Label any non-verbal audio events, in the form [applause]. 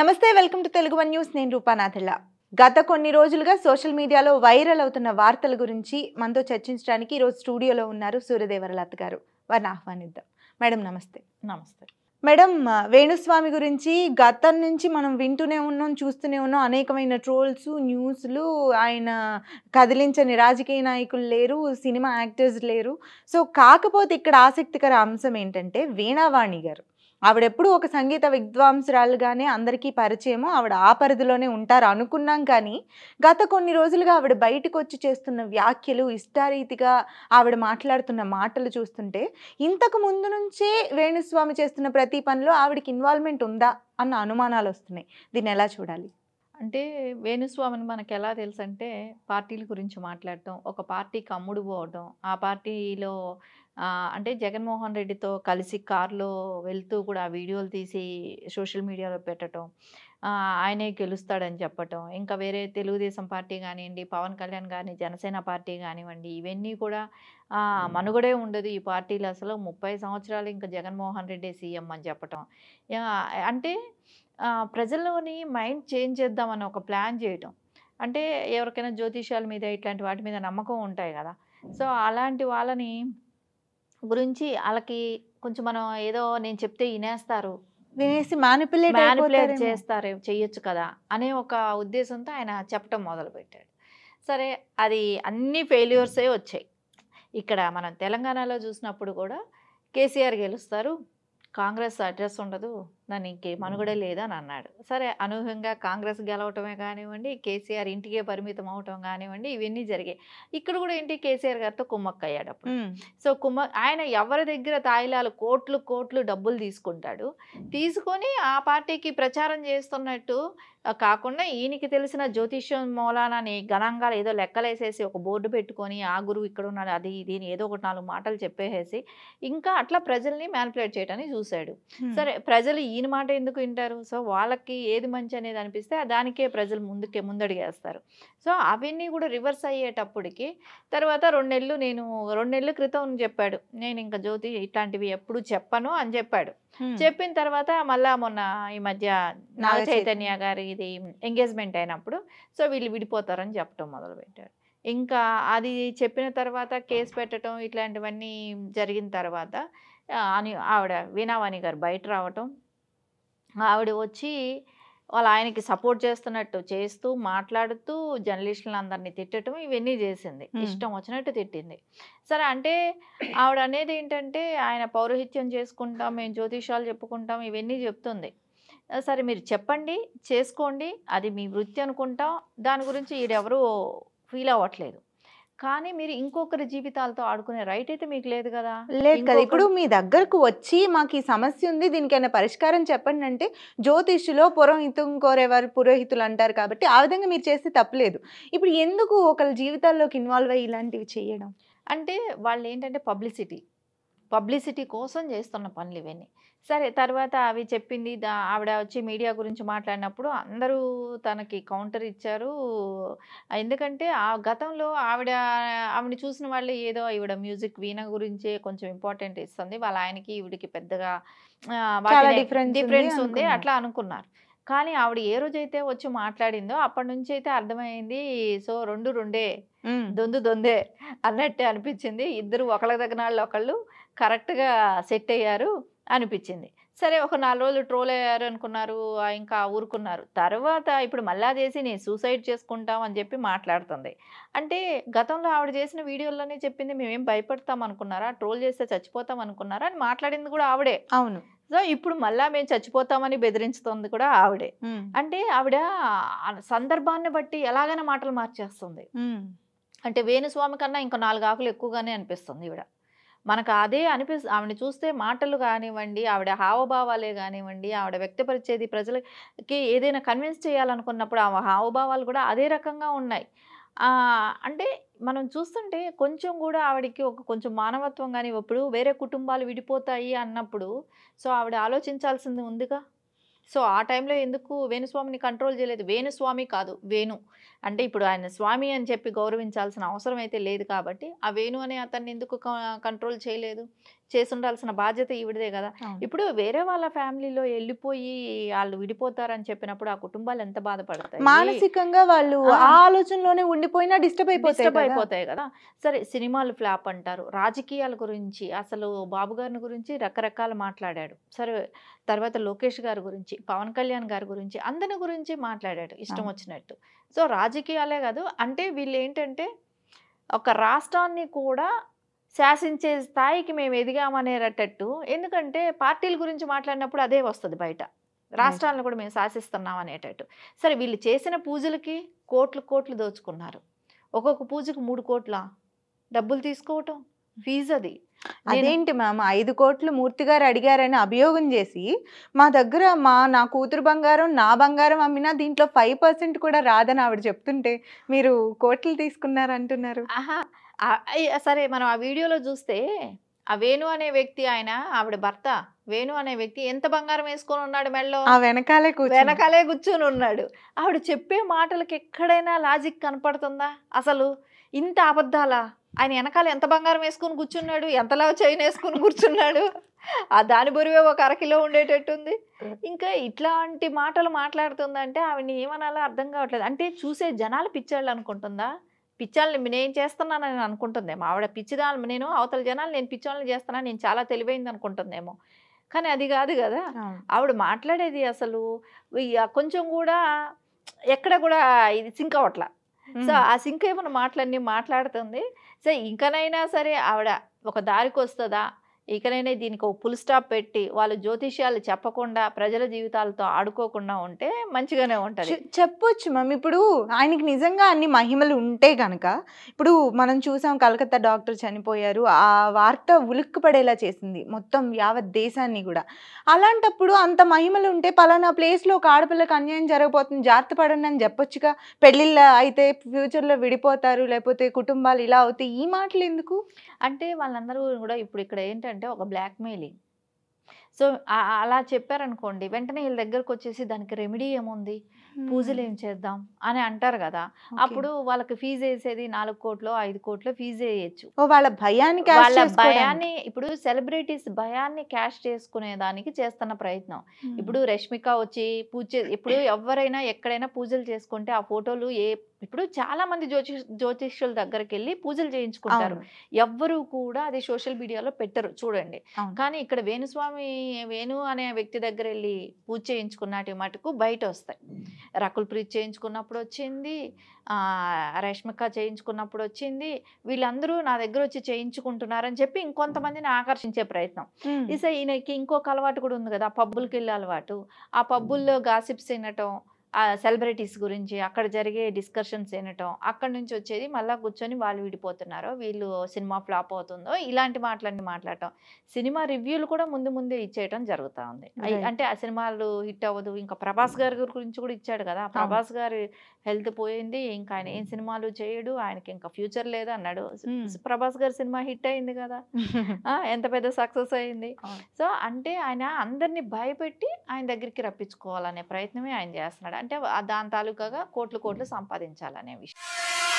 నమస్తే welcome to Telugu one news నేను రూపానాథిళ్ళ గత కొన్ని రోజులుగా సోషల్ మీడియాలో వైరల్ అవుతున్న వార్తల గురించి మనతో చర్చించడానికి ఈరోజు స్టూడియోలో ఉన్నారు సూర్యదేవరలత్ గారు వారిని ఆహ్వానిద్దాం మేడం నమస్తే నమస్తే మేడం వేణుస్వామి గురించి గతం నుంచి మనం వింటూనే ఉన్నాం చూస్తూనే ఉన్నాం అనేకమైన ట్రోల్స్ న్యూస్లు ఆయన కదిలించని రాజకీయ నాయకులు లేరు సినిమా యాక్టర్స్ లేరు సో కాకపోతే ఇక్కడ ఆసక్తికర అంశం ఏంటంటే వీణావాణి గారు ఆవిడెప్పుడు ఒక సంగీత విద్వాంసురాలుగానే అందరికీ పరిచయము ఆవిడ ఆ పరిధిలోనే ఉంటారు అనుకున్నాం కానీ గత కొన్ని రోజులుగా ఆవిడ బయటకు వచ్చి చేస్తున్న వ్యాఖ్యలు ఇష్టారీతిగా ఆవిడ మాట్లాడుతున్న మాటలు చూస్తుంటే ఇంతకు ముందు నుంచే వేణుస్వామి చేస్తున్న ప్రతి పనిలో ఆవిడకి ఇన్వాల్వ్మెంట్ ఉందా అన్న అనుమానాలు వస్తున్నాయి దీన్ని ఎలా చూడాలి అంటే వేణుస్వామిని మనకు ఎలా తెలుసు అంటే పార్టీల గురించి మాట్లాడటం ఒక పార్టీకి అమ్ముడు పోవడం ఆ పార్టీలో అంటే జగన్మోహన్ రెడ్డితో కలిసి కారులో వెళ్తూ కూడా వీడియోలు తీసి సోషల్ మీడియాలో పెట్టడం ఆయనే గెలుస్తాడని చెప్పటం ఇంకా వేరే తెలుగుదేశం పార్టీ కానివ్వండి పవన్ కళ్యాణ్ కానీ జనసేన పార్టీ కానివ్వండి ఇవన్నీ కూడా మనుగడే ఉండదు ఈ పార్టీలు అసలు ముప్పై సంవత్సరాలు ఇంకా జగన్మోహన్ రెడ్డి సీఎం అని చెప్పటం అంటే ప్రజల్లోని మైండ్ చేంజ్ చేద్దామని ఒక ప్లాన్ చేయటం అంటే ఎవరికైనా జ్యోతిష్యాల మీద ఇట్లాంటి వాటి మీద నమ్మకం ఉంటాయి కదా సో అలాంటి వాళ్ళని గురించి వాళ్ళకి కొంచెం మనం ఏదో నేను చెప్తే వినేస్తారు వినేసి మ్యానిపులేట్ మ్యానిపులేట్ చేస్తారు చెయ్యొచ్చు కదా అనే ఒక ఉద్దేశంతో ఆయన చెప్పటం మొదలుపెట్టాడు సరే అది అన్ని ఫెయిల్యూర్సే వచ్చాయి ఇక్కడ మనం తెలంగాణలో చూసినప్పుడు కూడా కేసీఆర్ గెలుస్తారు కాంగ్రెస్ అడ్రస్ ఉండదు నన్ను ఇంకే మనుగడ లేదని అన్నాడు సరే అనూహ్యంగా కాంగ్రెస్ గెలవటమే కానివ్వండి కేసీఆర్ ఇంటికే పరిమితం అవటం కానివ్వండి ఇవన్నీ జరిగాయి ఇక్కడ కూడా ఏంటి కేసీఆర్ గారితో కుమ్మక్క అయ్యాడు అప్పుడు సో కుమ్మ ఆయన ఎవరి దగ్గర తాయిలాలు కోట్లు కోట్లు డబ్బులు తీసుకుంటాడు తీసుకొని ఆ పార్టీకి ప్రచారం చేస్తున్నట్టు కాకుండా ఈయనకి తెలిసిన జ్యోతిష్యం మూలానని గణాంగాలు ఏదో లెక్కలేసేసి ఒక బోర్డు పెట్టుకొని ఆ గురువు ఇక్కడ ఉన్నాడు అది దీని ఏదో ఒకటి నాలుగు మాటలు చెప్పేసేసి ఇంకా అట్లా ప్రజల్ని మ్యానిపులేట్ చేయడానికి చూశాడు సరే ప్రజలు ఈ ఈయన మాట ఎందుకు వింటారు సో వాళ్ళకి ఏది మంచి అనేది అనిపిస్తే దానికే ప్రజలు ముందుకే ముందడిగేస్తారు సో అవన్నీ కూడా రివర్స్ అయ్యేటప్పటికి తర్వాత రెండు నెలలు నేను రెండు నెలల క్రితం చెప్పాడు నేను ఇంకా జ్యోతి ఇట్లాంటివి ఎప్పుడు చెప్పను అని చెప్పాడు చెప్పిన తర్వాత మళ్ళా మొన్న ఈ మధ్య నాగ చైతన్య గారి ఇది ఎంగేజ్మెంట్ అయినప్పుడు సో వీళ్ళు విడిపోతారని చెప్పడం మొదలుపెట్టాడు ఇంకా అది చెప్పిన తర్వాత కేసు పెట్టడం ఇట్లాంటివన్నీ జరిగిన తర్వాత అని ఆవిడ వీణావాణి గారు బయట రావటం ఆవిడ వచ్చి వాళ్ళ ఆయనకి సపోర్ట్ చేస్తున్నట్టు చేస్తూ మాట్లాడుతూ జర్నలిస్టులను అందరినీ తిట్టడం ఇవన్నీ చేసింది ఇష్టం వచ్చినట్టు తిట్టింది సరే అంటే ఆవిడ అనేది ఏంటంటే ఆయన పౌరోహిత్యం చేసుకుంటాం మేము జ్యోతిషాలు చెప్పుకుంటాం ఇవన్నీ చెప్తుంది సరే మీరు చెప్పండి చేసుకోండి అది మీ వృత్తి అనుకుంటాం దాని గురించి ఈడెవరూ ఫీల్ అవ్వట్లేదు కానీ మీరు ఇంకొకరి జీవితాలతో ఆడుకునే రైట్ అయితే మీకు లేదు కదా లేదు కదా ఇప్పుడు మీ దగ్గరకు వచ్చి మాకు ఈ సమస్య ఉంది దీనికైనా పరిష్కారం చెప్పండి అంటే జ్యోతిష్యులో పురోహితం కోరేవారు పురోహితులు అంటారు కాబట్టి ఆ విధంగా మీరు చేస్తే తప్పలేదు ఇప్పుడు ఎందుకు ఒకరి జీవితాల్లోకి ఇన్వాల్వ్ అయ్యి ఇలాంటివి చేయడం అంటే వాళ్ళు ఏంటంటే పబ్లిసిటీ పబ్లిసిటీ కోసం చేస్తున్న పనులు ఇవన్నీ సరే తర్వాత అవి చెప్పింది దా- ఆవిడ వచ్చి మీడియా గురించి మాట్లాడినప్పుడు అందరూ తనకి కౌంటర్ ఇచ్చారు ఎందుకంటే ఆ గతంలో ఆవిడ ఆవిడ చూసిన వాళ్ళు ఏదో ఈవిడ మ్యూజిక్ వీణ గురించే కొంచెం ఇంపార్టెంట్ ఇస్తుంది వాళ్ళ ఆయనకి ఈవిడికి పెద్దగా డిఫరెన్స్ ఉంది అట్లా అనుకున్నారు కానీ ఆవిడ ఏ రోజైతే వచ్చి మాట్లాడిందో అప్పటి నుంచి అయితే అర్థమైంది సో రెండు రెండే దొందు దొందే అన్నట్టే అనిపించింది ఇద్దరు ఒకళ్ళ దగ్గర వాళ్ళు ఒకళ్ళు కరెక్ట్గా సెట్ అయ్యారు అనిపించింది సరే ఒక నాలుగు రోజులు ట్రోల్ అయ్యారు అనుకున్నారు ఇంకా ఊరుకున్నారు తర్వాత ఇప్పుడు మళ్ళా చేసి నేను సూసైడ్ చేసుకుంటాం అని చెప్పి మాట్లాడుతుంది అంటే గతంలో ఆవిడ చేసిన వీడియోలోనే చెప్పింది మేమేం భయపడతాం అనుకున్నారా ట్రోల్ చేస్తే చచ్చిపోతాం అనుకున్నారా అని మాట్లాడింది కూడా ఆవిడే అవును సో ఇప్పుడు మళ్ళా మేము చచ్చిపోతామని బెదిరించుతుంది కూడా ఆవిడే అంటే ఆవిడ సందర్భాన్ని బట్టి ఎలాగైనా మాటలు మార్చేస్తుంది అంటే వేణుస్వామి కన్నా ఇంకా నాలుగు ఆకులు ఎక్కువగానే అనిపిస్తుంది ఈవిడ మనకు అదే అనిపిస్తు ఆవిడ చూస్తే మాటలు కానివ్వండి ఆవిడ హావభావాలే కానివ్వండి ఆవిడ వ్యక్తపరిచేది ప్రజలకి ఏదైనా కన్విన్స్ చేయాలనుకున్నప్పుడు ఆ హావభావాలు కూడా అదే రకంగా ఉన్నాయి అంటే మనం చూస్తుంటే కొంచెం కూడా ఆవిడకి ఒక కొంచెం మానవత్వం కానీ వేరే కుటుంబాలు విడిపోతాయి అన్నప్పుడు సో ఆవిడ ఆలోచించాల్సింది ఉందిగా సో ఆ టైంలో ఎందుకు వేణుస్వామిని కంట్రోల్ చేయలేదు వేణుస్వామి కాదు వేణు అంటే ఇప్పుడు ఆయన స్వామి అని చెప్పి గౌరవించాల్సిన అవసరం అయితే లేదు కాబట్టి ఆ వేణు అనే అతన్ని ఎందుకు కంట్రోల్ చేయలేదు చేసుండాల్సిన బాధ్యత ఈవిడదే కదా ఇప్పుడు వేరే వాళ్ళ ఫ్యామిలీలో వెళ్ళిపోయి వాళ్ళు విడిపోతారని చెప్పినప్పుడు ఆ కుటుంబాలు ఎంత బాధపడతాయి మానసికంగా వాళ్ళు ఆలోచనలోనే ఉండిపోయినా డిస్టర్బ్ డిస్టర్బ్ అయిపోతాయి కదా సరే సినిమాలు ఫ్లాప్ అంటారు రాజకీయాల గురించి అసలు బాబు గారిని గురించి రకరకాల మాట్లాడాడు సరే తర్వాత లోకేష్ గారి గురించి పవన్ కళ్యాణ్ గారి గురించి అందరి గురించి మాట్లాడాడు ఇష్టం వచ్చినట్టు సో రాజకీయాలే కాదు అంటే వీళ్ళు ఏంటంటే ఒక రాష్ట్రాన్ని కూడా శాసించే స్థాయికి మేము ఎదిగామనేటట్టు ఎందుకంటే పార్టీల గురించి మాట్లాడినప్పుడు అదే వస్తుంది బయట రాష్ట్రాలను కూడా మేము శాసిస్తున్నాం అనేటట్టు సరే వీళ్ళు చేసిన పూజలకి కోట్లు కోట్లు దోచుకున్నారు ఒక్కొక్క పూజకు మూడు కోట్ల డబ్బులు తీసుకోవటం ఫీజు అది అదేంటి మ్యామ్ ఐదు కోట్లు మూర్తి గారు అడిగారని అభియోగం చేసి మా దగ్గర మా నా కూతురు బంగారం నా బంగారం అమ్మినా దీంట్లో ఫైవ్ పర్సెంట్ కూడా రాదని ఆవిడ చెప్తుంటే మీరు కోట్లు తీసుకున్నారంటున్నారు ఆహా సరే మనం ఆ వీడియోలో చూస్తే ఆ వేణు అనే వ్యక్తి ఆయన ఆవిడ భర్త వేణు అనే వ్యక్తి ఎంత బంగారం వేసుకొని ఉన్నాడు మెడలో వెనకాలే వెనకాలే కూర్చొని ఉన్నాడు ఆవిడ చెప్పే మాటలకు ఎక్కడైనా లాజిక్ కనపడుతుందా అసలు ఇంత అబద్ధాలా ఆయన వెనకాల ఎంత బంగారం వేసుకుని కూర్చున్నాడు ఎంతలా చైన్ వేసుకుని కూర్చున్నాడు ఆ దాని బరువే ఒక అరకిలో ఉండేటట్టుంది ఇంకా ఇట్లాంటి మాటలు మాట్లాడుతుందంటే ఆవిడని ఏమనాలో అర్థం కావట్లేదు అంటే చూసే జనాలు పిచ్చాళ్ళు అనుకుంటుందా పిచ్చాలని నేను చేస్తున్నానని అనుకుంటుందేమో ఆవిడ పిచ్చిదాలని నేను అవతల జనాలు నేను పిచ్చాలని చేస్తున్నాను నేను చాలా తెలివైంది అనుకుంటుందేమో కానీ అది కాదు కదా ఆవిడ మాట్లాడేది అసలు కొంచెం కూడా ఎక్కడ కూడా ఇది సింక్ అవట్లా సో ఆ సింక్ ఏమైనా మాటలన్నీ మాట్లాడుతుంది సో ఇంకనైనా సరే ఆవిడ ఒక దారికి వస్తుందా ఇకనైనా దీనికి ఒక పుల్ స్టాప్ పెట్టి వాళ్ళు జ్యోతిష్యాలు చెప్పకుండా ప్రజల జీవితాలతో ఆడుకోకుండా ఉంటే మంచిగానే ఉంటుంది చెప్పొచ్చు మ్యామ్ ఇప్పుడు ఆయనకి నిజంగా అన్ని మహిమలు ఉంటే కనుక ఇప్పుడు మనం చూసాం కలకత్తా డాక్టర్ చనిపోయారు ఆ వార్త ఉలుక్కు చేసింది మొత్తం యావత్ దేశాన్ని కూడా అలాంటప్పుడు అంత మహిమలు ఉంటే పలానా ప్లేస్లో ఒక ఆడపిల్లకి అన్యాయం జరగబోతుంది జాగ్రత్త పడండి అని చెప్పొచ్చుగా పెళ్ళిళ్ళ అయితే ఫ్యూచర్లో విడిపోతారు లేకపోతే కుటుంబాలు ఇలా అవుతాయి ఈ మాటలు ఎందుకు అంటే వాళ్ళందరూ కూడా ఇప్పుడు ఇక్కడ ఏంటంటే అంటే ఒక బ్లాక్మెయిలింగ్ సో అలా చెప్పారనుకోండి వెంటనే వీళ్ళ దగ్గరకు వచ్చేసి దానికి రెమెడీ ఏముంది పూజలు ఏం చేద్దాం అని అంటారు కదా అప్పుడు వాళ్ళకి ఫీజు వేసేది నాలుగు కోట్లు ఐదు కోట్లు ఫీజు వేయచ్చు వాళ్ళ భయానికి వాళ్ళ భయాన్ని ఇప్పుడు సెలబ్రిటీస్ భయాన్ని క్యాష్ చేసుకునే దానికి చేస్తున్న ప్రయత్నం ఇప్పుడు రష్మిక వచ్చి పూజ ఇప్పుడు ఎవరైనా ఎక్కడైనా పూజలు చేసుకుంటే ఆ ఫోటోలు ఏ ఇప్పుడు చాలా మంది జ్యోతి జ్యోతిష్యుల దగ్గరికి వెళ్ళి పూజలు చేయించుకుంటారు ఎవ్వరు కూడా అది సోషల్ మీడియాలో పెట్టరు చూడండి కానీ ఇక్కడ వేణుస్వామి వేణు అనే వ్యక్తి దగ్గర వెళ్ళి పూజ చేయించుకున్నటి మటుకు బయట వస్తాయి రకుల్ ప్రీత్ చేయించుకున్నప్పుడు వచ్చింది రేష్మిక చేయించుకున్నప్పుడు వచ్చింది వీళ్ళందరూ నా దగ్గర వచ్చి చేయించుకుంటున్నారని చెప్పి ఇంకొంతమందిని ఆకర్షించే ప్రయత్నం ఇసే ఈయనకి ఇంకొక అలవాటు కూడా ఉంది కదా పబ్బులకి వెళ్ళే అలవాటు ఆ పబ్బుల్లో గాసిప్స్ తినటం ఆ సెలబ్రిటీస్ గురించి అక్కడ జరిగే డిస్కషన్స్ వినటం అక్కడ నుంచి వచ్చేది మళ్ళీ కూర్చొని వాళ్ళు విడిపోతున్నారో వీళ్ళు సినిమా ఫ్లాప్ అవుతుందో ఇలాంటి మాటలన్నీ మాట్లాడటం సినిమా రివ్యూలు కూడా ముందు ముందే ఇచ్చేయటం జరుగుతూ ఉంది అంటే ఆ సినిమాలు హిట్ అవ్వదు ఇంకా ప్రభాస్ గారి గురించి కూడా ఇచ్చాడు కదా ప్రభాస్ గారి హెల్త్ పోయింది ఇంకా ఆయన ఏం సినిమాలు చేయడు ఆయనకి ఇంకా ఫ్యూచర్ లేదు అన్నాడు ప్రభాస్ గారి సినిమా హిట్ అయింది కదా [laughs] ఎంత పెద్ద సక్సెస్ అయింది సో అంటే ఆయన అందరినీ భయపెట్టి ఆయన దగ్గరికి రప్పించుకోవాలనే ప్రయత్నమే ఆయన చేస్తున్నాడు అంటే దాని తాలూకాగా కోట్లు కోట్లు సంపాదించాలనే విషయం